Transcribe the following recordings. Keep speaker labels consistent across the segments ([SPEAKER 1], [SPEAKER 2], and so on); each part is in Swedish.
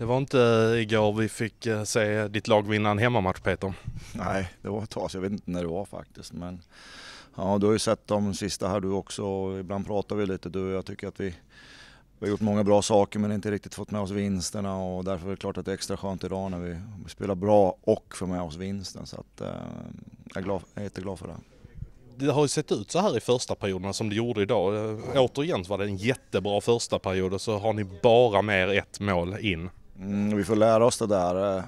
[SPEAKER 1] Det var inte igår vi fick eh, se ditt lag vinna en hemmamatch Peter.
[SPEAKER 2] Nej, det var ett tag Jag vet inte när det var faktiskt. Men ja, du har ju sett de sista här du också ibland pratar vi lite du och jag tycker att vi, vi har gjort många bra saker men inte riktigt fått med oss vinsterna och därför är det klart att det är extra skönt idag när vi spelar bra och får med oss vinsten. Så att, eh, jag, är glad, jag är jätteglad för det
[SPEAKER 1] det har ju sett ut så här i första perioderna som det gjorde idag. Eh, återigen så var det en jättebra första period och så har ni bara mer ett mål in.
[SPEAKER 2] Mm, vi får lära oss det där. Eh.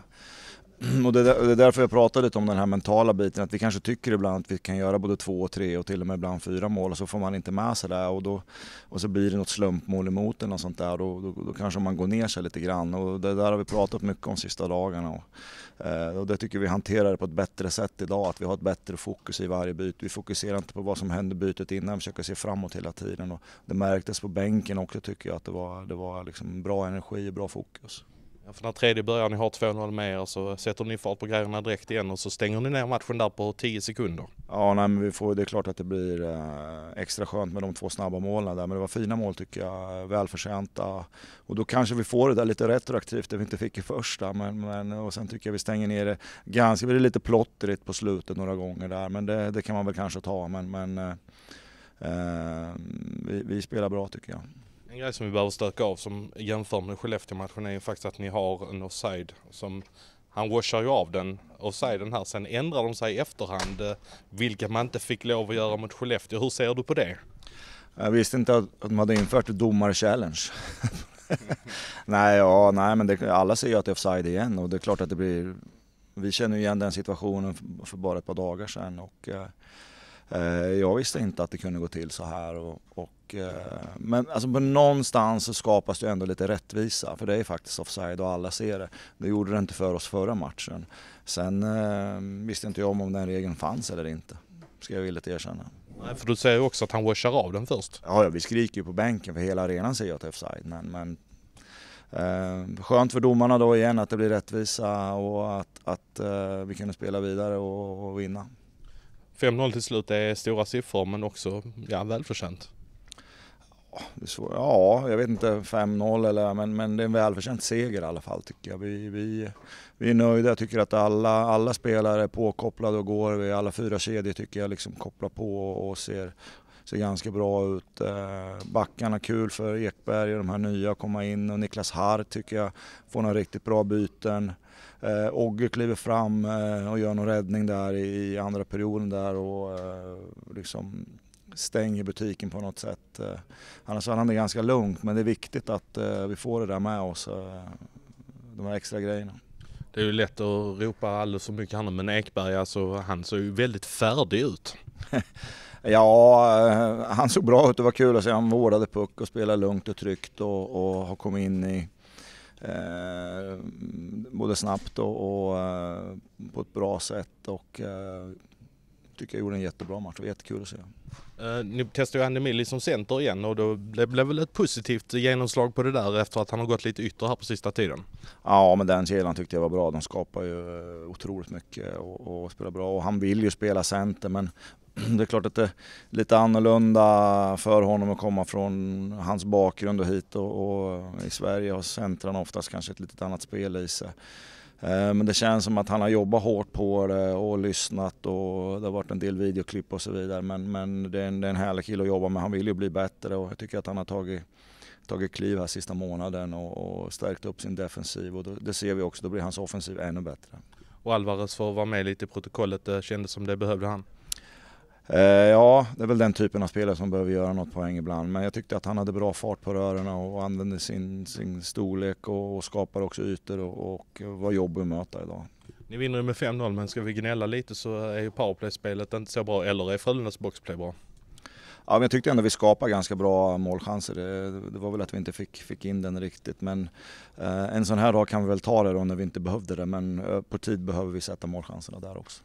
[SPEAKER 2] Och det är därför jag pratar lite om den här mentala biten, att vi kanske tycker ibland att vi kan göra både två och tre och till och med ibland fyra mål och så får man inte med sig det och, då, och så blir det något slumpmål emot en och sånt där och då, då, kanske man går ner sig lite grann och det där har vi pratat mycket om de sista dagarna och, eh, och det tycker vi hanterar det på ett bättre sätt idag, att vi har ett bättre fokus i varje byte. Vi fokuserar inte på vad som hände bytet innan, vi försöker se framåt hela tiden och det märktes på bänken också tycker jag att det var, det var liksom bra energi och bra fokus.
[SPEAKER 1] För när tredje börjar ni har 2-0 med er så sätter ni fart på grejerna direkt igen och så stänger ni ner matchen där på 10 sekunder.
[SPEAKER 2] Ja, nej, men vi får, det är klart att det blir eh, extra skönt med de två snabba målen där. Men det var fina mål tycker jag, välförtjänta. Och då kanske vi får det där lite retroaktivt, det vi inte fick i första. Men, men, och sen tycker jag vi stänger ner det ganska, det blir lite plottrigt på slutet några gånger där. Men det, det kan man väl kanske ta. Men, men eh, eh vi, vi spelar bra tycker jag.
[SPEAKER 1] En grej som vi behöver stöka av som jämför med Skellefteå-matchen är ju faktiskt att ni har en offside som han washar ju av den offsiden här. Sen ändrar de sig i efterhand, eh, vilket man inte fick lov att göra mot Skellefteå. Hur ser du på det?
[SPEAKER 2] Jag visste inte att de hade infört domar-challenge. nej, ja, nej, men det, alla ser ju att det är offside igen och det är klart att det blir... Vi känner ju igen den situationen för bara ett par dagar sedan och eh, eh, jag visste inte att det kunde gå till så här och, och Eh, men alltså på någonstans så skapas det ändå lite rättvisa för det är faktiskt offside och alla ser det. Det gjorde det inte för oss förra matchen. Sen eh, visste inte jag om, om den regeln fanns eller inte, ska jag villigt erkänna.
[SPEAKER 1] Nej, för du säger ju också att han washar av den
[SPEAKER 2] först. Ja, ja vi skriker ju på bänken för hela arenan säger att offside. Men, men eh, skönt för domarna då igen att det blir rättvisa och att, att eh, vi kunde spela vidare och, och vinna.
[SPEAKER 1] 5-0 till slut är stora siffror men också ja, välförtjänt.
[SPEAKER 2] Ja, jag vet inte, 5-0 eller, men, men det är en välförtjänt seger i alla fall tycker jag. Vi, vi, vi är nöjda, jag tycker att alla, alla spelare är påkopplade och går, vi alla fyra kedjor tycker jag liksom kopplar på och, och ser, ser ganska bra ut. Eh, backarna, kul för Ekberg och de här nya att komma in och Niklas Hart tycker jag får några riktigt bra byten. Eh, Ogge kliver fram eh, och gör någon räddning där i, i andra perioden där och eh, liksom stänger butiken på något sätt. Eh, annars hann han det ganska lugnt men det är viktigt att eh, vi får det där med oss, eh,
[SPEAKER 1] de här extra grejerna. Det är ju lätt att ropa alldeles för mycket han men Ekberg, alltså, han såg ju väldigt färdig ut.
[SPEAKER 2] ja, han såg bra ut. Det var kul att se. Han vårdade puck och spelade lugnt och tryggt och, och har kommit in i eh, både snabbt och, och, på ett bra sätt. Och, eh, tycker jag gjorde en jättebra match, det var jättekul att se.
[SPEAKER 1] Eh, ni testade ju Annemili som center igen och då, det blev väl ett positivt genomslag på det där efter att han har gått lite ytter här på sista tiden?
[SPEAKER 2] Ja, men den kedjan tyckte jag var bra. De skapar ju eh, otroligt mycket och, och spelar bra och han vill ju spela center men det är klart att det är lite annorlunda för honom att komma från hans bakgrund och hit och, och i Sverige har centrarna oftast kanske ett lite annat spel i sig. Eh, men det känns som att han har jobbat hårt på det och lyssnat och det har varit en del videoklipp och så vidare. Men, men det, är en, det är en härlig kille att jobba med. Han vill ju bli bättre och jag tycker att han har tagit, tagit kliv här sista månaden och, och stärkt upp sin defensiv. Och då, det ser vi också, då blir hans offensiv ännu bättre.
[SPEAKER 1] Och Alvarez får vara med lite i protokollet, det kändes som det behövde han.
[SPEAKER 2] Eh, ja, det är väl den typen av spelare som behöver göra något poäng ibland. Men jag tyckte att han hade bra fart på rören och använde sin, sin storlek och, och skapade också ytor och, och var jobbig att möta idag.
[SPEAKER 1] Ni vinner ju med 5-0 men ska vi gnälla lite så är ju powerplay-spelet inte så bra. Eller är Frölundas boxplay bra?
[SPEAKER 2] Ja, men jag tyckte ändå vi skapade ganska bra målchanser. Det, det, var väl att vi inte fick, fick in den riktigt. Men eh, en sån här dag kan vi väl ta det då när vi inte behövde det. Men eh, på tid behöver vi sätta målchanserna där också.